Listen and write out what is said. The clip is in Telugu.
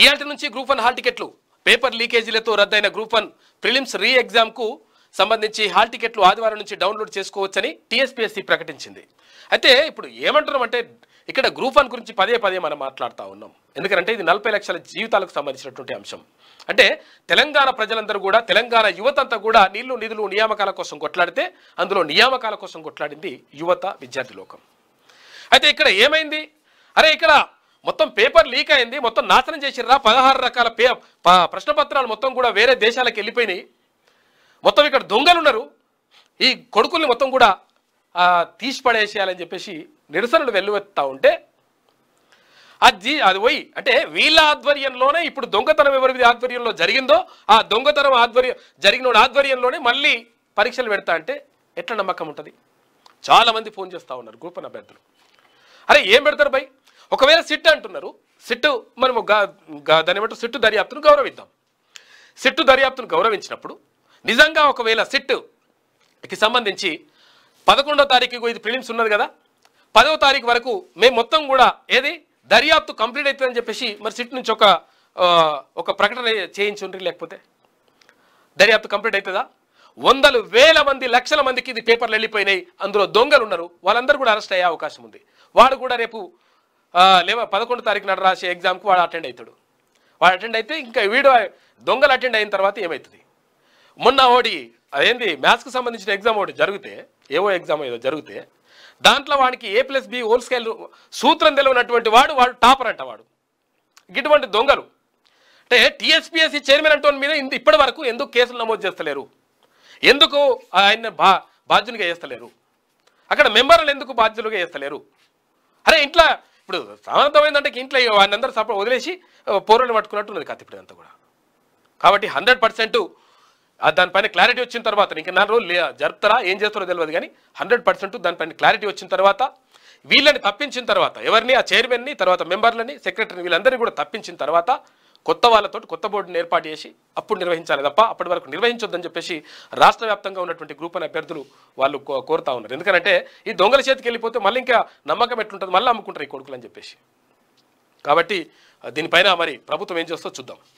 ఇయాటి నుంచి గ్రూప్ వన్ హాల్ టికెట్లు పేపర్ లీకేజీలతో రద్దయిన గ్రూప్ వన్ ప్రిలిమ్స్ రీ ఎగ్జామ్కు సంబంధించి హాల్ టికెట్లు ఆదివారం నుంచి డౌన్లోడ్ చేసుకోవచ్చని టీఎస్పీఎస్సీ ప్రకటించింది అయితే ఇప్పుడు ఏమంటున్నాం అంటే ఇక్కడ గ్రూప్ వన్ గురించి పదే పదే మనం మాట్లాడుతూ ఉన్నాం ఎందుకంటే ఇది నలభై లక్షల జీవితాలకు సంబంధించినటువంటి అంశం అంటే తెలంగాణ ప్రజలందరూ కూడా తెలంగాణ యువత అంతా కూడా నీళ్లు నిధులు నియామకాల కోసం కొట్లాడితే అందులో నియామకాల కోసం కొట్లాడింది యువత విద్యార్థి లోకం అయితే ఇక్కడ ఏమైంది అరే ఇక్కడ మొత్తం పేపర్ లీక్ అయింది మొత్తం నాశనం చేసిర్రా పదహారు రకాల పే ప్రశ్న పత్రాలు మొత్తం కూడా వేరే దేశాలకు వెళ్ళిపోయినాయి మొత్తం ఇక్కడ దొంగలు ఉన్నారు ఈ కొడుకుల్ని మొత్తం కూడా తీసి పడేసేయాలని చెప్పేసి నిరసనలు వెల్లువెత్తా ఉంటే అది అది పోయి అంటే వీళ్ళ ఆధ్వర్యంలోనే ఇప్పుడు దొంగతనం ఎవరి ఆధ్వర్యంలో జరిగిందో ఆ దొంగతనం ఆధ్వర్యం జరిగిన ఆధ్వర్యంలోనే మళ్ళీ పరీక్షలు పెడతా అంటే ఎట్లా నమ్మకం ఉంటుంది చాలామంది ఫోన్ చేస్తూ ఉన్నారు గ్రూప్ అభ్యర్థులు అరే ఏం పెడతారు భయ్ ఒకవేళ సిట్ అంటున్నారు సిట్టు మనము దాన్ని బట్టి సిట్టు దర్యాప్తును గౌరవిద్దాం సిట్టు దర్యాప్తును గౌరవించినప్పుడు నిజంగా ఒకవేళ సిట్టుకి సంబంధించి పదకొండో తారీఖు ఇది ప్రిలిమ్స్ ఉన్నది కదా పదవ తారీఖు వరకు మేము మొత్తం కూడా ఏది దర్యాప్తు కంప్లీట్ అవుతుందని చెప్పేసి మరి సిట్ నుంచి ఒక ఒక ప్రకటన చేయించుండ్రి లేకపోతే దర్యాప్తు కంప్లీట్ అవుతుందా వందలు వేల మంది లక్షల మందికి ఇది పేపర్లు వెళ్ళిపోయినాయి అందులో దొంగలు ఉన్నారు వాళ్ళందరూ కూడా అరెస్ట్ అయ్యే అవకాశం ఉంది వాడు కూడా రేపు లేవ పదకొండు తారీఖు నాడు రాసే ఎగ్జామ్కి వాడు అటెండ్ అవుతాడు వాడు అటెండ్ అయితే ఇంకా వీడు దొంగలు అటెండ్ అయిన తర్వాత ఏమవుతుంది మొన్న ఓడి అదేంటి మ్యాథ్స్కి సంబంధించిన ఎగ్జామ్ ఒకటి జరిగితే ఏవో ఎగ్జామ్ ఏదో జరిగితే దాంట్లో వాడికి A plus B whole scale సూత్రం తెలియనటువంటి వాడు వాడు టాపర్ అంట వాడు ఇటువంటి దొంగలు అంటే టీఎస్పీఎస్సీ చైర్మన్ అంటే మీద ఇప్పటి వరకు ఎందుకు కేసులు నమోదు చేస్తలేరు ఎందుకు ఆయన బా బాధ్యునిగా చేస్తలేరు అక్కడ మెంబర్లు ఎందుకు బాధ్యులుగా చేస్తలేరు అరే ఇంట్లో ఇప్పుడు సమర్థమైందంటే ఇంట్లో వాడిని అందరూ సపోర్ట్ వదిలేసి పట్టుకున్నట్టు ఉన్నది కథ ఇప్పుడు అంతా కూడా కాబట్టి హండ్రెడ్ పర్సెంట్ దానిపైన క్లారిటీ వచ్చిన తర్వాత ఇంక నా రోజులు జరుపుతారా ఏం చేస్తారో తెలియదు కానీ హండ్రెడ్ పర్సెంట్ దానిపైన క్లారిటీ వచ్చిన తర్వాత వీళ్ళని తప్పించిన తర్వాత ఎవరిని ఆ చైర్మన్ని తర్వాత మెంబర్లని సెక్రటరీని వీళ్ళందరినీ కూడా తప్పించిన తర్వాత కొత్త వాళ్ళతో కొత్త బోర్డును ఏర్పాటు చేసి అప్పుడు నిర్వహించాలి తప్ప అప్పటి వరకు నిర్వహించొద్దని చెప్పేసి రాష్ట్ర వ్యాప్తంగా ఉన్నటువంటి గ్రూప్ అని అభ్యర్థులు వాళ్ళు కోరుతా ఉన్నారు ఎందుకంటే ఈ దొంగల చేతికి వెళ్ళిపోతే మళ్ళీ ఇంకా నమ్మకం ఎట్లుంటుంది మళ్ళీ అమ్ముకుంటారు ఈ కొడుకులు అని చెప్పేసి కాబట్టి దీనిపైన మరి ప్రభుత్వం ఏం చేస్తో చూద్దాం